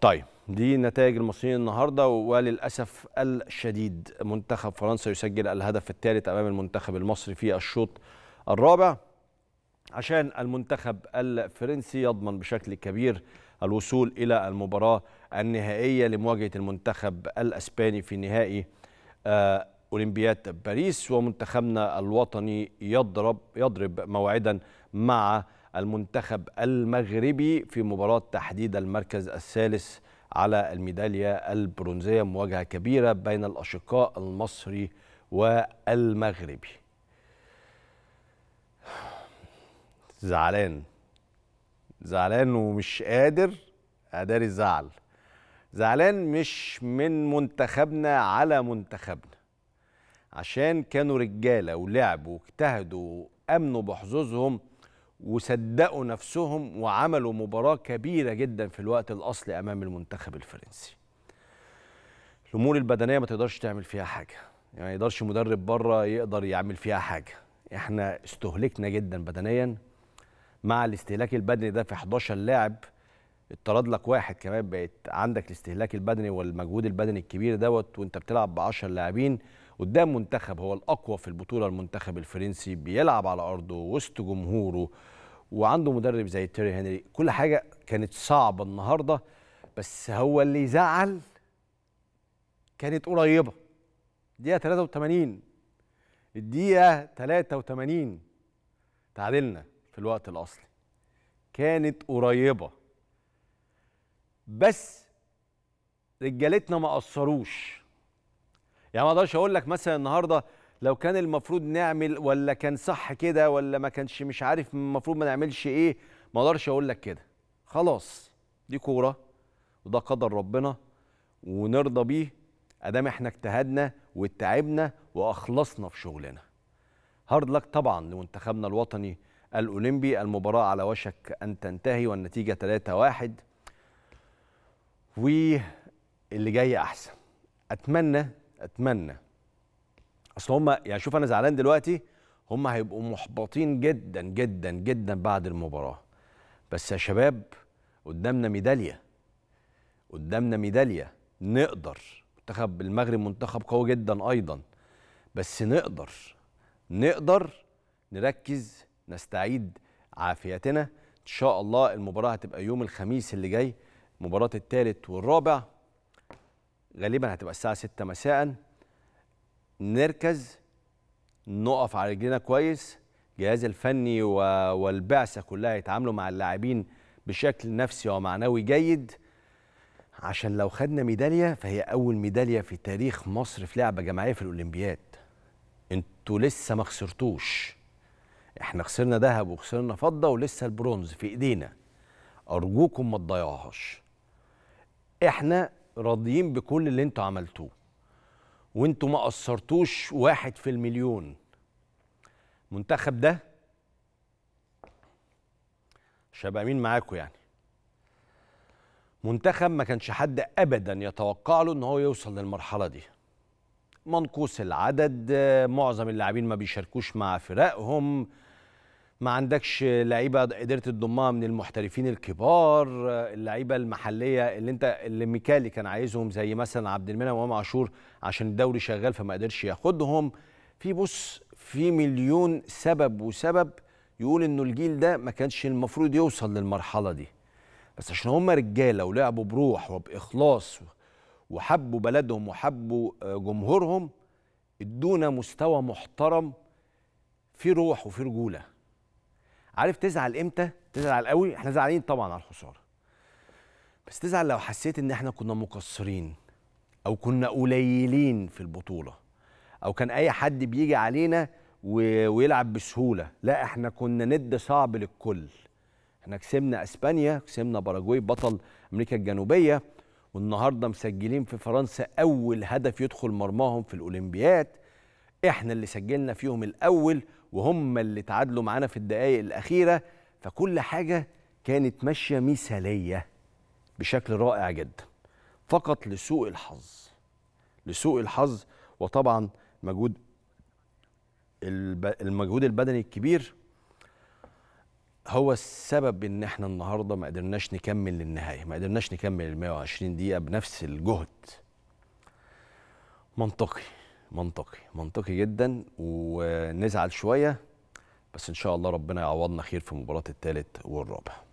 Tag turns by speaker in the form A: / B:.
A: طيب دي نتائج المصريين النهارده وللاسف الشديد منتخب فرنسا يسجل الهدف الثالث امام المنتخب المصري في الشوط الرابع عشان المنتخب الفرنسي يضمن بشكل كبير الوصول الى المباراه النهائيه لمواجهه المنتخب الاسباني في نهائي آه، اولمبياد باريس ومنتخبنا الوطني يضرب يضرب موعدا مع المنتخب المغربي في مباراة تحديد المركز الثالث على الميدالية البرونزية مواجهة كبيرة بين الأشقاء المصري والمغربي زعلان زعلان ومش قادر اداري الزعل زعلان مش من منتخبنا على منتخبنا عشان كانوا رجاله ولعبوا واجتهدوا وامنوا بحظوظهم وصدقوا نفسهم وعملوا مباراة كبيرة جدا في الوقت الأصلي أمام المنتخب الفرنسي الأمور البدنية ما تقدرش تعمل فيها حاجة يعني ما يقدرش مدرب بره يقدر يعمل فيها حاجة احنا استهلكنا جدا بدنيا مع الاستهلاك البدني ده في 11 لاعب اتطرد لك واحد كمان بقت عندك الاستهلاك البدني والمجهود البدني الكبير دوت وانت بتلعب ب 10 لاعبين قدام منتخب هو الأقوى في البطولة المنتخب الفرنسي بيلعب على أرضه وسط جمهوره وعنده مدرب زي تيري هنري كل حاجة كانت صعبة النهاردة بس هو اللي يزعل كانت قريبة الدقيقة 83 الدقيقة 83 تعادلنا في الوقت الأصلي كانت قريبة بس رجالتنا ما قصروش يعني ما اقدرش اقول لك مثلا النهارده لو كان المفروض نعمل ولا كان صح كده ولا ما كانش مش عارف المفروض ما نعملش ايه ما اقدرش اقول لك كده خلاص دي كوره وده قدر ربنا ونرضى بيه ادام احنا اجتهدنا واتعبنا واخلصنا في شغلنا هارد لك طبعا لمنتخبنا الوطني الاولمبي المباراه على وشك ان تنتهي والنتيجه 3-1 واللي جاي احسن اتمنى اتمنى اصل هم يعني شوف انا زعلان دلوقتي هم هيبقوا محبطين جدا جدا جدا بعد المباراه بس يا شباب قدامنا ميداليه قدامنا ميداليه نقدر منتخب المغرب منتخب قوي جدا ايضا بس نقدر نقدر نركز نستعيد عافيتنا ان شاء الله المباراه هتبقى يوم الخميس اللي جاي مباراه الثالث والرابع غالبا هتبقى الساعه 6 مساء نركز نقف على رجلينا كويس الجهاز الفني والبعثه كلها يتعاملوا مع اللاعبين بشكل نفسي ومعنوي جيد عشان لو خدنا ميداليه فهي اول ميداليه في تاريخ مصر في لعبه جماعيه في الاولمبياد انتوا لسه ما خسرتوش احنا خسرنا ذهب وخسرنا فضه ولسه البرونز في ايدينا ارجوكم ما تضيعوهاش احنا راضيين بكل اللي انتوا عملتوه وانتوا ما قصرتوش واحد في المليون المنتخب ده مش هبقى مين معاكم يعني منتخب ما كانش حد ابدا يتوقع له ان هو يوصل للمرحله دي منقوص العدد معظم اللاعبين ما بيشاركوش مع فرقهم ما عندكش لعيبه قدرت تضمها من المحترفين الكبار اللعيبه المحليه اللي انت اللي ميكالي كان عايزهم زي مثلا عبد المنعم وامام عاشور عشان الدوري شغال فما قدرش ياخدهم في بص في مليون سبب وسبب يقول انه الجيل ده ما كانش المفروض يوصل للمرحله دي بس عشان هم رجاله ولعبوا بروح وباخلاص وحبوا بلدهم وحبوا آه، جمهورهم ادونا مستوى محترم في روح وفي رجوله عارف تزعل امتى تزعل قوي احنا زعلانين طبعا على الخساره بس تزعل لو حسيت ان احنا كنا مقصرين او كنا قليلين في البطوله او كان اي حد بيجي علينا و... ويلعب بسهوله لا احنا كنا ند صعب للكل احنا كسبنا اسبانيا كسبنا باراجواي بطل امريكا الجنوبيه والنهارده مسجلين في فرنسا اول هدف يدخل مرماهم في الاولمبياد احنا اللي سجلنا فيهم الاول وهم اللي تعادلوا معانا في الدقائق الاخيره فكل حاجه كانت ماشيه مثاليه بشكل رائع جدا فقط لسوء الحظ لسوء الحظ وطبعا مجهود المجهود البدني الكبير هو السبب ان احنا النهارده ما قدرناش نكمل للنهايه ما قدرناش نكمل ال 120 دقيقه بنفس الجهد منطقي منطقي منطقي جدا ونزعل شويه بس ان شاء الله ربنا يعوضنا خير في مباراه الثالث والرابع